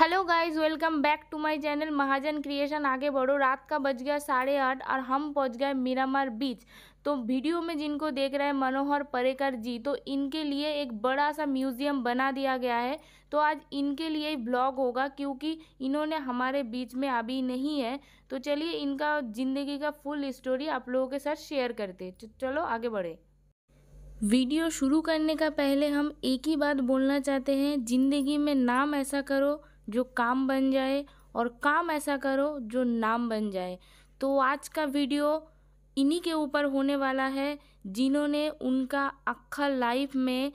hello guys welcome back to my channel Mahajan creation आगे बढ़ो रात का बज गया साढ़े आठ और हम पहुंच गए मीरामार बीच तो वीडियो में जिनको देख रहे हैं मनोहर परेकर जी तो इनके लिए एक बड़ा सा म्यूज़ियम बना दिया गया है तो आज इनके लिए ही ब्लॉग होगा क्योंकि इन्होंने हमारे बीच में अभी नहीं है तो चलिए इनका ज़िंदगी का फुल स्टोरी आप लोगों के साथ शेयर करते चलो आगे बढ़े वीडियो शुरू करने का पहले हम एक ही बात बोलना चाहते हैं ज़िंदगी में नाम ऐसा करो जो काम बन जाए और काम ऐसा करो जो नाम बन जाए तो आज का वीडियो इन्हीं के ऊपर होने वाला है जिन्होंने उनका अक्खा लाइफ में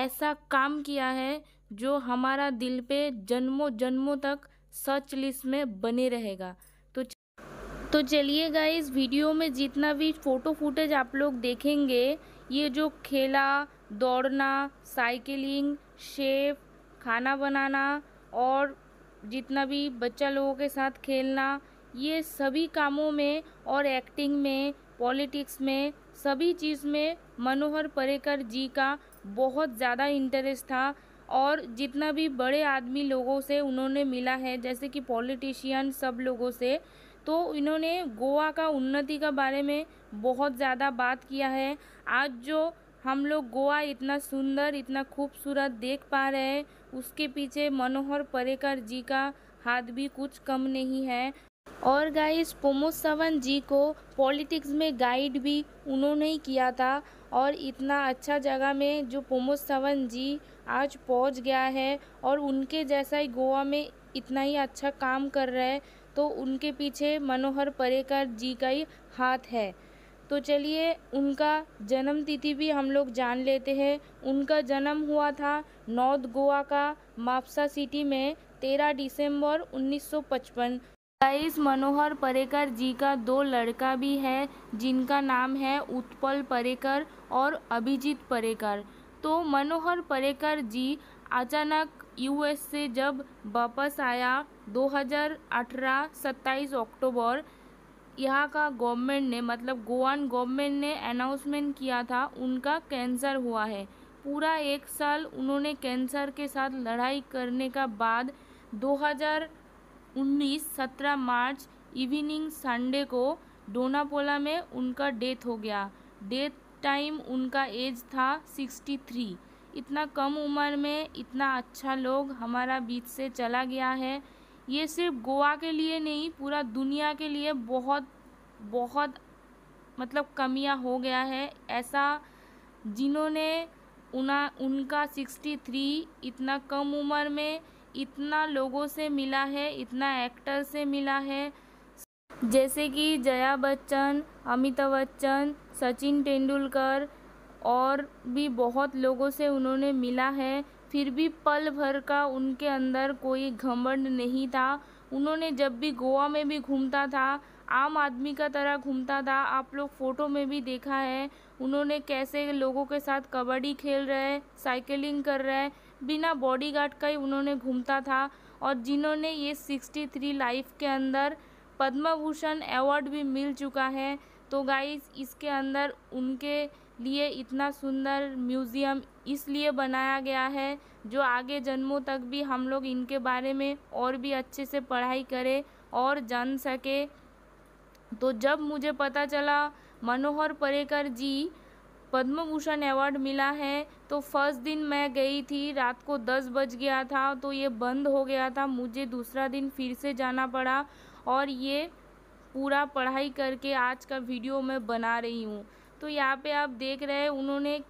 ऐसा काम किया है जो हमारा दिल पे जन्मों जन्मों तक सर्च लिस्ट में बने रहेगा तो तो चलिए इस वीडियो में जितना भी फ़ोटो फुटेज आप लोग देखेंगे ये जो खेला दौड़ना साइकिलिंग शेफ खाना बनाना और जितना भी बच्चा लोगों के साथ खेलना ये सभी कामों में और एक्टिंग में पॉलिटिक्स में सभी चीज़ में मनोहर पर्रिकर जी का बहुत ज़्यादा इंटरेस्ट था और जितना भी बड़े आदमी लोगों से उन्होंने मिला है जैसे कि पॉलिटिशियन सब लोगों से तो इन्होंने गोवा का उन्नति का बारे में बहुत ज़्यादा बात किया है आज जो हम लोग गोवा इतना सुंदर इतना खूबसूरत देख पा रहे हैं उसके पीछे मनोहर पर्रिकर जी का हाथ भी कुछ कम नहीं है और गाइस प्रमोद सावंत जी को पॉलिटिक्स में गाइड भी उन्होंने ही किया था और इतना अच्छा जगह में जो प्रमोद सावंत जी आज पहुंच गया है और उनके जैसा ही गोवा में इतना ही अच्छा काम कर रहा है तो उनके पीछे मनोहर पर्रिकर जी का ही हाथ है तो चलिए उनका जन्म तिथि भी हम लोग जान लेते हैं उनका जन्म हुआ था नॉर्थ गोवा का मापसा सिटी में 13 दिसंबर 1955 गाइस मनोहर परेकर जी का दो लड़का भी है जिनका नाम है उत्पल परेकर और अभिजीत परेकर तो मनोहर परेकर जी अचानक यूएस से जब वापस आया 2018 27 अक्टूबर यहाँ का गवर्नमेंट ने मतलब गोवान गवर्नमेंट ने अनाउंसमेंट किया था उनका कैंसर हुआ है पूरा एक साल उन्होंने कैंसर के साथ लड़ाई करने का बाद 2019 17 मार्च इवनिंग संडे को डोनापोला में उनका डेथ हो गया डेथ टाइम उनका एज था 63 इतना कम उम्र में इतना अच्छा लोग हमारा बीच से चला गया है ये सिर्फ गोवा के लिए नहीं पूरा दुनिया के लिए बहुत बहुत मतलब कमियां हो गया है ऐसा जिन्होंने उना उनका 63 इतना कम उम्र में इतना लोगों से मिला है इतना एक्टर से मिला है जैसे कि जया बच्चन अमिताभ बच्चन सचिन तेंदुलकर और भी बहुत लोगों से उन्होंने मिला है फिर भी पल भर का उनके अंदर कोई घमंड नहीं था उन्होंने जब भी गोवा में भी घूमता था आम आदमी का तरह घूमता था आप लोग फ़ोटो में भी देखा है उन्होंने कैसे लोगों के साथ कबड्डी खेल रहे साइकिलिंग कर रहे बिना बॉडीगार्ड का ही उन्होंने घूमता था और जिन्होंने ये 63 लाइफ के अंदर पद्म भूषण अवार्ड भी मिल चुका है तो गाइस इसके अंदर उनके लिए इतना सुंदर म्यूज़ियम इसलिए बनाया गया है जो आगे जन्मों तक भी हम लोग इनके बारे में और भी अच्छे से पढ़ाई करें और जान सके तो जब मुझे पता चला मनोहर पर्रिकर जी पद्म भूषण अवार्ड मिला है तो फर्स्ट दिन मैं गई थी रात को दस बज गया था तो ये बंद हो गया था मुझे दूसरा दिन फिर से जाना पड़ा और ये पूरा पढ़ाई करके आज का वीडियो मैं बना रही हूँ तो यहाँ पे आप देख रहे हैं उन्होंने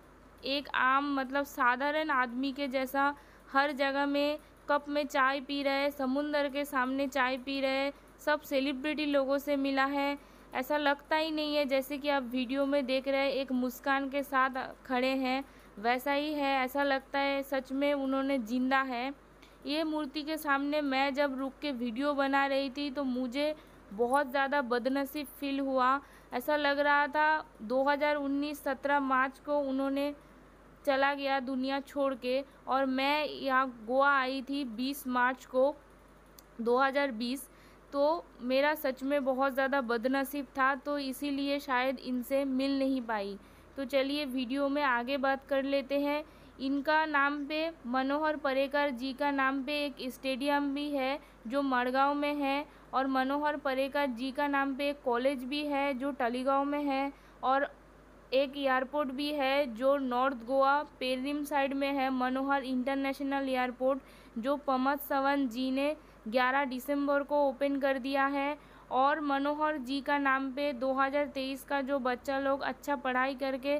एक आम मतलब साधारण आदमी के जैसा हर जगह में कप में चाय पी रहे समुंदर के सामने चाय पी रहे सब सेलिब्रिटी लोगों से मिला है ऐसा लगता ही नहीं है जैसे कि आप वीडियो में देख रहे हैं एक मुस्कान के साथ खड़े हैं वैसा ही है ऐसा लगता है सच में उन्होंने जिंदा है ये मूर्ति के सामने मैं जब रुक के वीडियो बना रही थी तो मुझे बहुत ज़्यादा बदनसीब फील हुआ ऐसा लग रहा था 2019 17 मार्च को उन्होंने चला गया दुनिया छोड़ के और मैं यहाँ गोवा आई थी 20 मार्च को 2020 तो मेरा सच में बहुत ज़्यादा बदनसीब था तो इसीलिए शायद इनसे मिल नहीं पाई तो चलिए वीडियो में आगे बात कर लेते हैं इनका नाम पे मनोहर पर्रिकर जी का नाम पे एक स्टेडियम भी है जो मड़गांव में है और मनोहर पर्रिकर जी का नाम पे एक कॉलेज भी है जो टलीगांव में है और एक एयरपोर्ट भी है जो नॉर्थ गोवा पेरिम साइड में है मनोहर इंटरनेशनल एयरपोर्ट जो पमत सवन जी ने 11 दिसंबर को ओपन कर दिया है और मनोहर जी का नाम पे 2023 का जो बच्चा लोग अच्छा पढ़ाई करके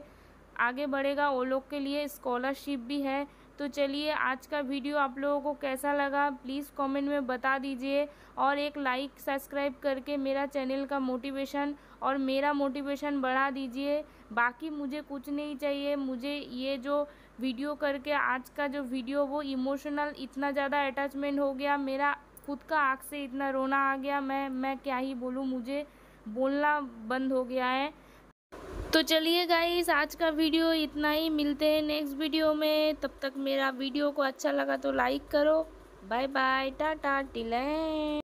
आगे बढ़ेगा वो लोग के लिए स्कॉलरशिप भी है तो चलिए आज का वीडियो आप लोगों को कैसा लगा प्लीज़ कमेंट में बता दीजिए और एक लाइक सब्सक्राइब करके मेरा चैनल का मोटिवेशन और मेरा मोटिवेशन बढ़ा दीजिए बाकी मुझे कुछ नहीं चाहिए मुझे ये जो वीडियो करके आज का जो वीडियो वो इमोशनल इतना ज़्यादा अटैचमेंट हो गया मेरा खुद का आँख से इतना रोना आ गया मैं मैं क्या ही बोलूँ मुझे बोलना बंद हो गया है तो चलिए गाइस आज का वीडियो इतना ही मिलते हैं नेक्स्ट वीडियो में तब तक मेरा वीडियो को अच्छा लगा तो लाइक करो बाय बाय टाटा टिलें